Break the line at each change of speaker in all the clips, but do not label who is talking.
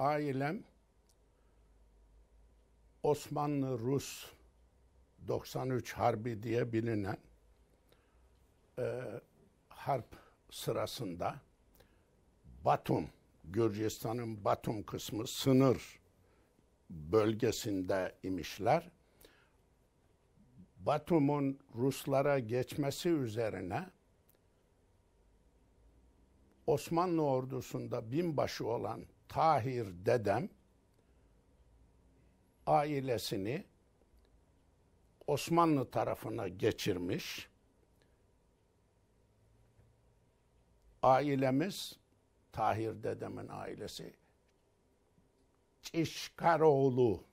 ailem Osmanlı-Rus 93 Harbi diye bilinen e, harp sırasında Batum, Gürcistan'ın Batum kısmı sınır bölgesinde imişler. Batum'un Ruslara geçmesi üzerine Osmanlı ordusunda binbaşı olan Tahir dedem ailesini Osmanlı tarafına geçirmiş. Ailemiz Tahir dedemin ailesi Çişkaroğlu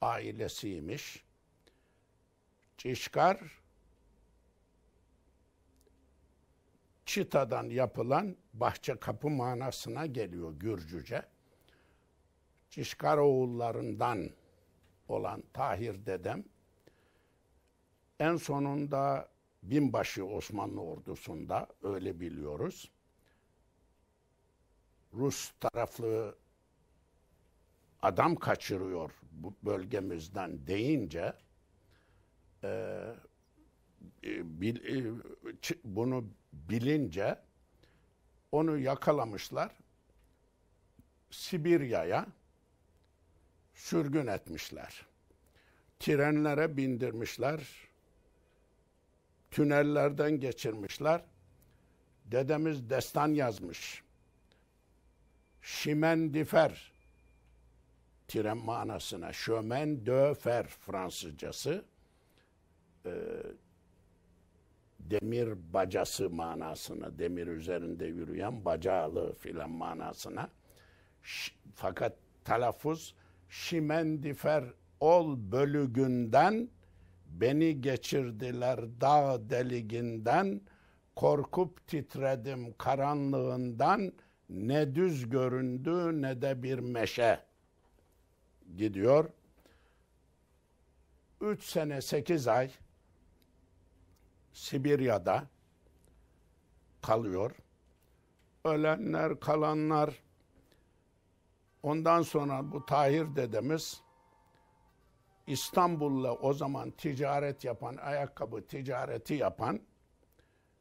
ailesiymiş. Çişkar çitadan yapılan bahçe kapı manasına geliyor Gürcüce. Çişkaroğullarından olan Tahir dedem en sonunda binbaşı Osmanlı ordusunda öyle biliyoruz. Rus taraflı adam kaçırıyor bu bölgemizden deyince e, e bil, e, bunu bilince onu yakalamışlar. Sibirya'ya sürgün etmişler. Trenlere bindirmişler. Tünellerden geçirmişler. Dedemiz destan yazmış. Şimendifer tren manasına şömen döfer Fransızcası. Ee, demir bacası manasına, demir üzerinde yürüyen bacağlı filan manasına. Ş- fakat telaffuz şimendifer ol bölügünden beni geçirdiler dağ deliginden korkup titredim karanlığından ne düz göründü ne de bir meşe gidiyor. Üç sene sekiz ay Sibirya'da kalıyor. Ölenler, kalanlar. Ondan sonra bu Tahir dedemiz İstanbul'la o zaman ticaret yapan, ayakkabı ticareti yapan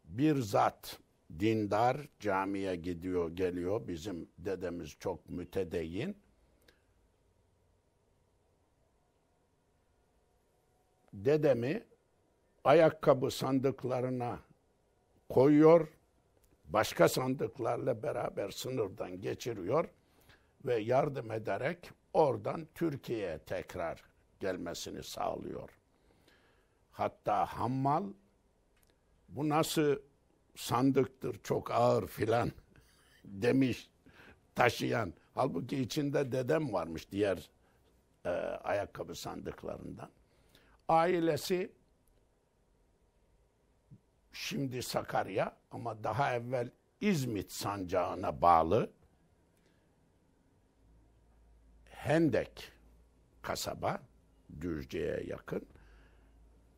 bir zat dindar camiye gidiyor geliyor bizim dedemiz çok mütedeyyin dedemi ayakkabı sandıklarına koyuyor, başka sandıklarla beraber sınırdan geçiriyor ve yardım ederek oradan Türkiye'ye tekrar gelmesini sağlıyor. Hatta hammal bu nasıl sandıktır çok ağır filan demiş taşıyan. Halbuki içinde dedem varmış diğer e, ayakkabı sandıklarından. Ailesi şimdi Sakarya ama daha evvel İzmit sancağına bağlı Hendek kasaba Düzce'ye yakın.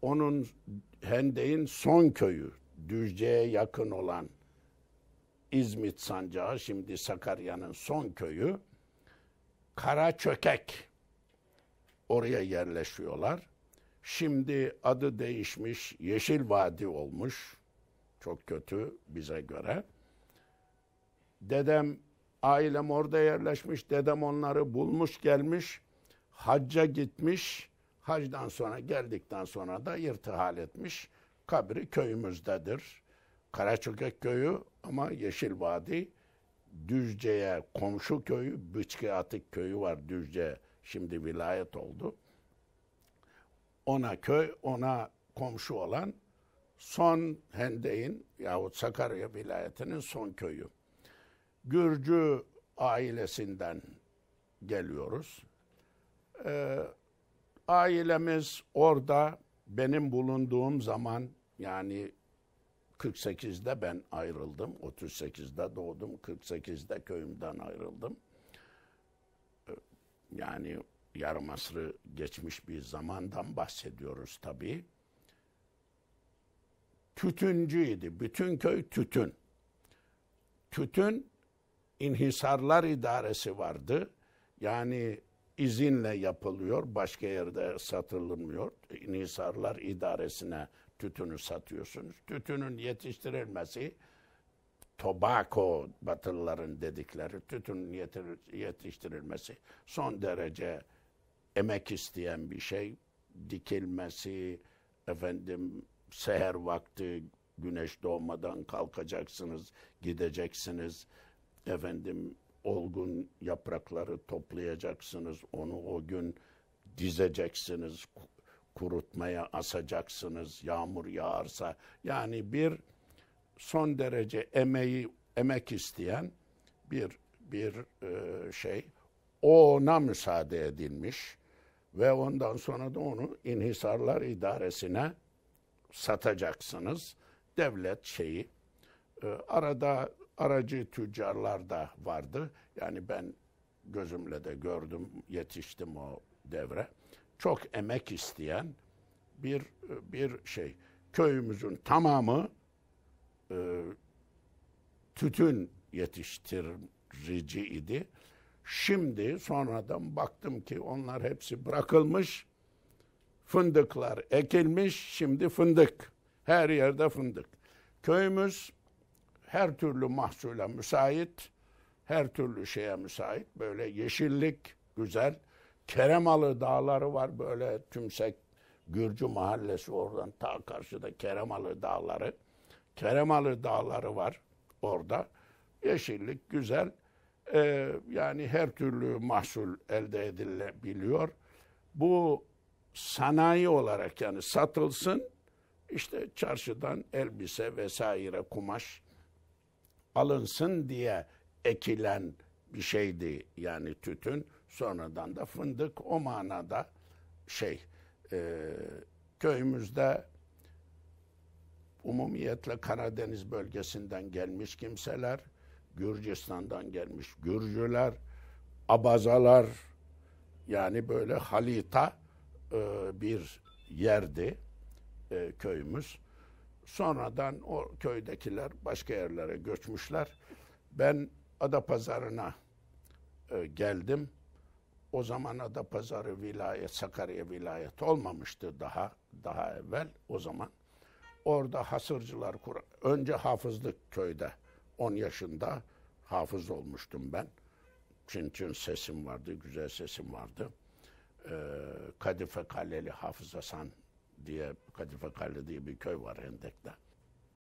Onun Hendek'in son köyü Düzce'ye yakın olan İzmit sancağı şimdi Sakarya'nın son köyü Karaçökek oraya yerleşiyorlar. Şimdi adı değişmiş, Yeşil Vadi olmuş. Çok kötü bize göre. Dedem, ailem orada yerleşmiş. Dedem onları bulmuş gelmiş. Hacca gitmiş. Hacdan sonra geldikten sonra da irtihal etmiş. Kabri köyümüzdedir. Karaçökek köyü ama Yeşil Vadi. Düzce'ye komşu köyü, Bıçkı Atık köyü var Düzce. Şimdi vilayet oldu ona köy, ona komşu olan son Hendek'in yahut Sakarya vilayetinin son köyü. Gürcü ailesinden geliyoruz. Ee, ailemiz orada benim bulunduğum zaman yani 48'de ben ayrıldım. 38'de doğdum. 48'de köyümden ayrıldım. Ee, yani yarım asrı geçmiş bir zamandan bahsediyoruz tabii. Tütüncüydi. Bütün köy tütün. Tütün inhisarlar idaresi vardı. Yani izinle yapılıyor. Başka yerde satılmıyor. İnhisarlar idaresine tütünü satıyorsunuz. Tütünün yetiştirilmesi tobacco batılıların dedikleri tütünün yetiştirilmesi son derece emek isteyen bir şey. Dikilmesi, efendim seher vakti güneş doğmadan kalkacaksınız, gideceksiniz. Efendim olgun yaprakları toplayacaksınız, onu o gün dizeceksiniz, kurutmaya asacaksınız, yağmur yağarsa. Yani bir son derece emeği emek isteyen bir bir e, şey o ona müsaade edilmiş ve ondan sonra da onu inhisarlar idaresine satacaksınız. Devlet şeyi e, arada aracı tüccarlar da vardı. Yani ben gözümle de gördüm, yetiştim o devre. Çok emek isteyen bir e, bir şey. Köyümüzün tamamı e, tütün yetiştirici idi Şimdi sonradan baktım ki onlar hepsi bırakılmış. Fındıklar ekilmiş. Şimdi fındık. Her yerde fındık. Köyümüz her türlü mahsule müsait. Her türlü şeye müsait. Böyle yeşillik güzel. Keremalı dağları var böyle tümsek Gürcü mahallesi oradan ta karşıda Keremalı dağları. Keremalı dağları var orada. Yeşillik güzel e, yani her türlü mahsul elde edilebiliyor. Bu sanayi olarak yani satılsın işte çarşıdan elbise vesaire kumaş alınsın diye ekilen bir şeydi yani tütün. Sonradan da fındık o manada şey e, köyümüzde umumiyetle Karadeniz bölgesinden gelmiş kimseler Gürcistan'dan gelmiş Gürcüler, Abazalar yani böyle halita e, bir yerdi e, köyümüz. Sonradan o köydekiler başka yerlere göçmüşler. Ben Adapazarı'na e, geldim. O zaman Adapazarı vilayet, Sakarya vilayet olmamıştı daha daha evvel o zaman. Orada hasırcılar önce hafızlık köyde 10 yaşında hafız olmuştum ben. Çin çin sesim vardı, güzel sesim vardı. Ee, Kadife Kaleli Hafız Hasan diye Kadife Kale diye bir köy var Hendek'te.